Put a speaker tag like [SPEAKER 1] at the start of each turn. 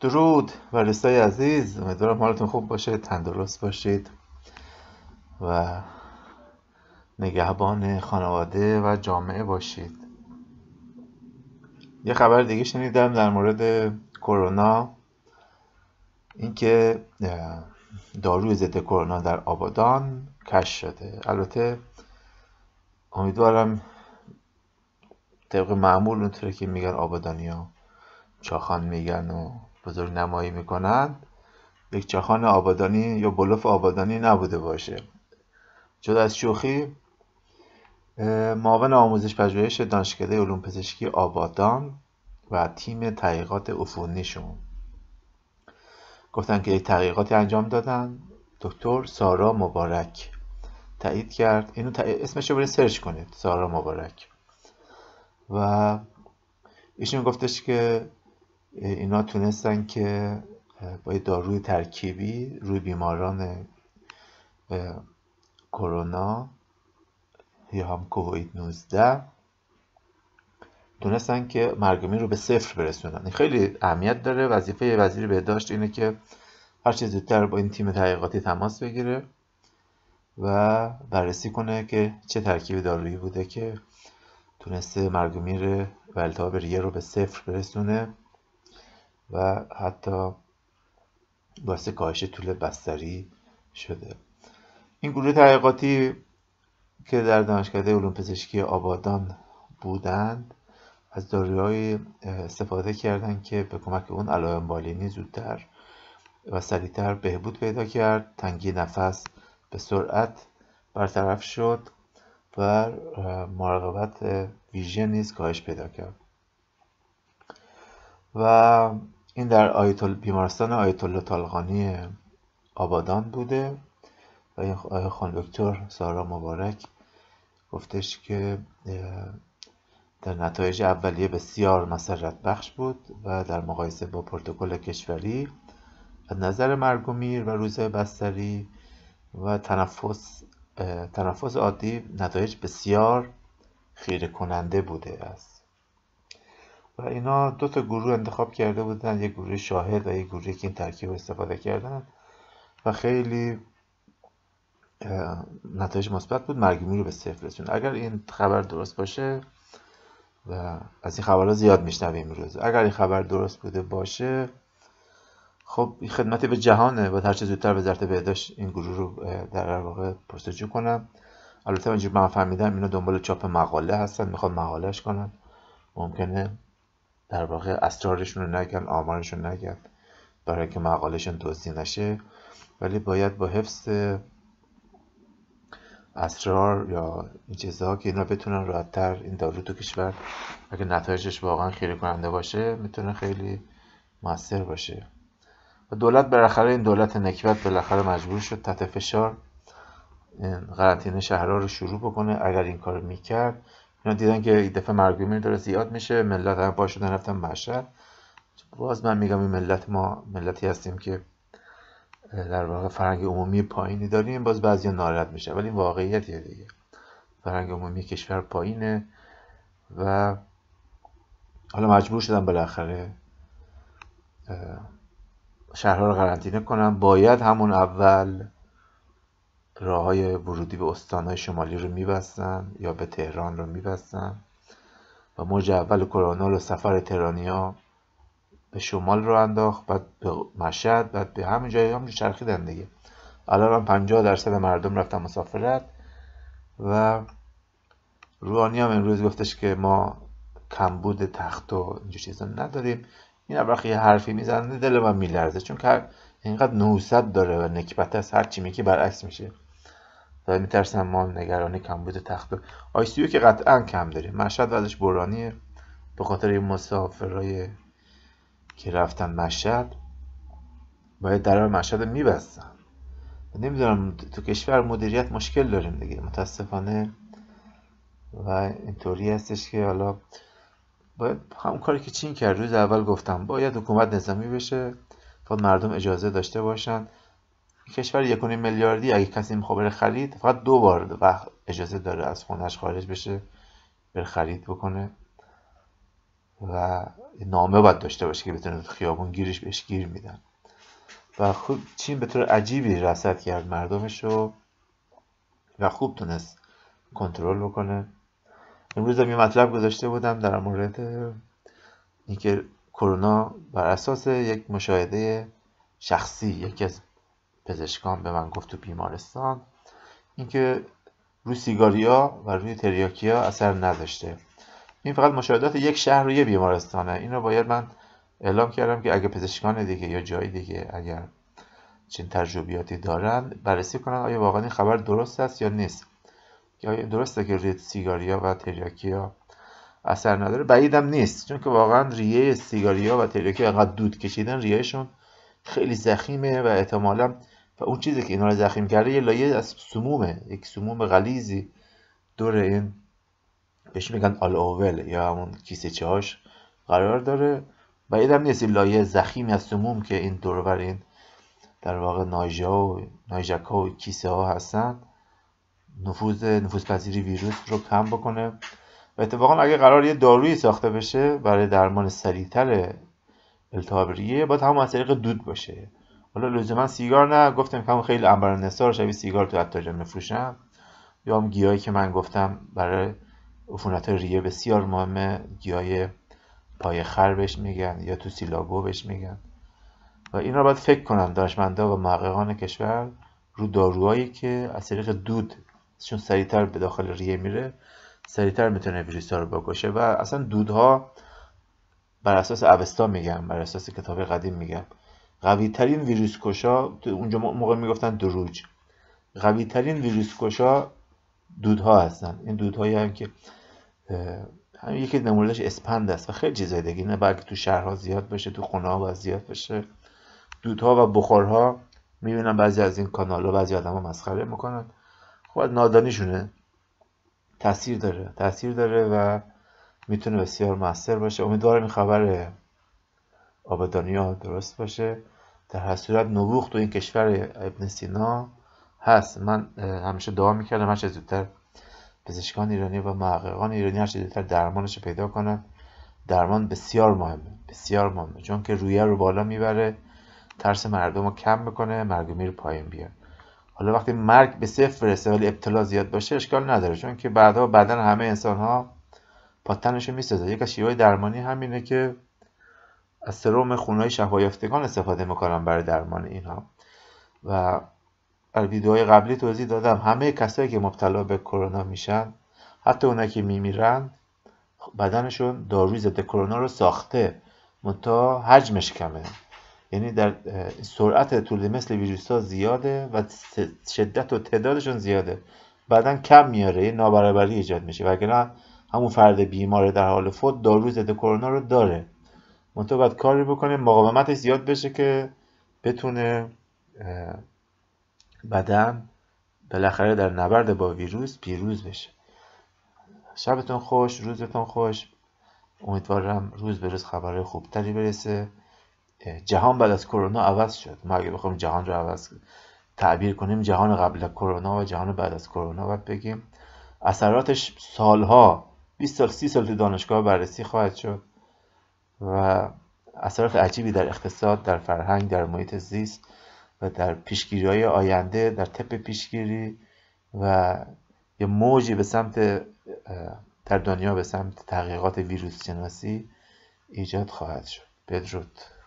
[SPEAKER 1] درود و رسای عزیز امیدوارم حالتون خوب باشه تندرست باشید و نگهبان خانواده و جامعه باشید یه خبر دیگه شنیدم در مورد کرونا اینکه داروی ضد کرونا در آبادان کش شده البته امیدوارم طبق معمول اونطوری که میگن آبادانیا چاخان میگن و بزرگ نمایی میکنند یک چاخان آبادانی یا بلوف آبادانی نبوده باشه جدا از شوخی معاون آموزش پژوهش دانشکده علوم پزشکی آبادان و تیم تحقیقات عفونیشون گفتن که یک تحقیقاتی انجام دادن دکتر سارا مبارک تایید کرد اینو تا... اسمش رو سرچ کنید سارا مبارک و ایشون گفتش که اینا تونستن که با داروی ترکیبی روی بیماران کرونا یا هم کووید 19 تونستن که مرگومی رو به صفر برسونن خیلی اهمیت داره وظیفه وزیر بهداشت اینه که هر چه زودتر با این تیم تحقیقاتی تماس بگیره و بررسی کنه که چه ترکیب دارویی بوده که تونسته مرگومیر و التهاب ریه رو به صفر برسونه و حتی باعث کاهش طول بستری شده این گروه تحقیقاتی که در دانشکده علوم پزشکی آبادان بودند از داروهای استفاده کردند که به کمک اون علائم بالینی زودتر و سریعتر بهبود پیدا کرد تنگی نفس به سرعت برطرف شد و مراقبت ویژه نیز کاهش پیدا کرد و این در آیتول بیمارستان آیت الله طالقانی آبادان بوده و این خان دکتر سارا مبارک گفتش که در نتایج اولیه بسیار مسرت بخش بود و در مقایسه با پروتکل کشوری از نظر مرگ و میر و روزه بستری و تنفس تنفس عادی نتایج بسیار خیره کننده بوده است و اینا دو تا گروه انتخاب کرده بودن یک گروه شاهد و یک گروه که این ترکیب استفاده کردن و خیلی نتایج مثبت بود مرگومی رو به صفر رسوند اگر این خبر درست باشه و از این خبرها زیاد میشنویم روز، اگر این خبر درست بوده باشه خب این خدمتی به جهانه و هر چه زودتر وزارت بهداشت این گروه رو در واقع پرسجو کنم البته اینجور من فهمیدم اینا دنبال چاپ مقاله هستن میخوان مقالهش کنن ممکنه در واقع اسرارشون رو نگن آمارشون نگن برای که مقالشون توصیه نشه ولی باید با حفظ اسرار یا این چیزها که اینا بتونن راحتتر این دارو تو کشور اگه نتایجش واقعا خیلی کننده باشه میتونه خیلی موثر باشه و دولت بالاخره این دولت نکبت بالاخره مجبور شد تحت فشار قرنطینه شهرها رو شروع بکنه اگر این کار میکرد اینا دیدن که این دفعه میره داره زیاد میشه ملت هم پا شدن رفتن مشهد باز من میگم این ملت ما ملتی هستیم که در واقع فرنگ عمومی پایینی داریم باز بعضی ناراحت میشه ولی این یه دیگه فرنگ عمومی کشور پایینه و حالا مجبور شدم بالاخره شهرها رو قرنطینه کنم باید همون اول راه های ورودی به استان شمالی رو میبستن یا به تهران رو میبستن و موج اول کرونا رو سفر ها به شمال رو انداخت بعد به مشهد بعد به همین جایی هم چرخیدن دیگه الان هم 50 درصد مردم رفتن مسافرت و روحانی هم امروز گفتش که ما کمبود تخت و اینجور چیزا نداریم این هم یه حرفی میزنه دل من میلرزه چون که اینقدر نوصد داره و نکبت از هر چی میگه برعکس میشه و میترسم ما نگران کمبود تخت آی سیو که قطعا کم داریم مشهد وضعش برانیه به خاطر این مسافرای که رفتن مشهد باید در مشهد رو میبستن نمیدونم تو کشور مدیریت مشکل داریم دیگه متاسفانه و اینطوری هستش که حالا باید همون کاری که چین کرد روز اول گفتم باید حکومت نظامی بشه تا مردم اجازه داشته باشن کشور یکونی میلیاردی اگه کسی میخواد بره خرید فقط دو بار وقت اجازه داره از خونش خارج بشه بره خرید بکنه و نامه باید داشته باشه که بتونه خیابون گیرش بهش گیر میدن و خوب چین به طور عجیبی رسد کرد مردمش رو و خوب تونست کنترل بکنه امروز هم یه مطلب گذاشته بودم در مورد اینکه کرونا بر اساس یک مشاهده شخصی یکی از پزشکان به من گفت تو بیمارستان اینکه روی سیگاریا و روی تریاکیا اثر نداشته این فقط مشاهدات یک شهر روی بیمارستانه این رو باید من اعلام کردم که اگه پزشکان دیگه یا جای دیگه اگر چین تجربیاتی دارن بررسی کنن آیا واقعا این خبر درست است یا نیست یا درسته که روی سیگاریا و تریاکیا اثر نداره بعیدم نیست چون که واقعا ریه سیگاریا و تریاکیا انقدر دود کشیدن ریهشون خیلی زخیمه و احتمالا و اون چیزی که اینا رو زخیم کرده یه لایه از سمومه یک سموم غلیزی دور این بهش میگن اوول یا همون کیسه چهاش قرار داره و یه نیست لایه زخیمی از سموم که این دورور این در واقع نایجا و ها و کیسه ها هستن نفوذ نفوذ پذیری ویروس رو کم بکنه و اتفاقا اگه قرار یه دارویی ساخته بشه برای درمان سریعتر التهاب ریه باید هم از طریق دود باشه حالا لزوما سیگار نه گفتم که خیلی انبر نثار شبیه سیگار تو عطاجا میفروشن یا هم گیاهی که من گفتم برای عفونت ریه بسیار مهمه گیاه پای خر بهش میگن یا تو سیلابو بهش میگن و این را باید فکر کنن دانشمندا و محققان کشور رو داروهایی که از طریق دود چون سریعتر به داخل ریه میره سریعتر میتونه ویروس رو بکشه و اصلا دودها بر اساس اوستا میگم بر اساس کتاب قدیم میگم قوی ترین ویروس کشا اونجا موقع میگفتن دروج قوی ترین ویروس کشا دودها هستن این دودهایی هم که همین یکی نمونهش اسپند است و خیلی چیزای دیگه نه بلکه تو شهرها زیاد باشه تو خونه ها زیاد باشه دودها و بخارها میبینن بعضی از این کانال ها بعضی آدم ها مسخره میکنن خب نادانیشونه تاثیر داره تاثیر داره و میتونه بسیار موثر باشه امیدوارم این خبر آبادانی ها درست باشه در هر صورت نبوخ تو این کشور ابن سینا هست من همیشه دعا میکردم هر چه زودتر پزشکان ایرانی و محققان ایرانی هر چه زودتر درمانش رو پیدا کنن درمان بسیار مهمه بسیار مهمه چون که رویه رو بالا میبره ترس مردم رو کم میکنه مرگ رو پایین بیار حالا وقتی مرگ به صفر برسه ولی ابتلا زیاد باشه اشکال نداره چون که بعدا بدن همه انسان ها پاتنش میسازه یک از درمانی همینه که از سروم خونهای شفایافتگان استفاده میکنم برای درمان اینها و در ویدیوهای قبلی توضیح دادم همه کسایی که مبتلا به کرونا میشن حتی اونایی که میمیرن بدنشون داروی ضد کرونا رو ساخته متا حجمش کمه یعنی در سرعت طول مثل ویروس ها زیاده و شدت و تعدادشون زیاده بدن کم میاره یه نابرابری ایجاد میشه وگرنه همون فرد بیمار در حال فوت داروی ضد کرونا رو داره منطقه باید کاری بکنه مقاومتش زیاد بشه که بتونه بدن بالاخره در نبرد با ویروس پیروز بشه شبتون خوش روزتون خوش امیدوارم روز به روز خبرهای خوبتری برسه جهان بعد از کرونا عوض شد ما اگه جهان رو عوض تعبیر کنیم جهان قبل از کرونا و جهان بعد از کرونا باید بگیم اثراتش سالها 20 سال 30 سال تو دانشگاه بررسی خواهد شد و اثرات عجیبی در اقتصاد در فرهنگ در محیط زیست و در پیشگیری های آینده در طب پیشگیری و یه موجی به سمت در دنیا به سمت تحقیقات ویروس شناسی ایجاد خواهد شد بدرود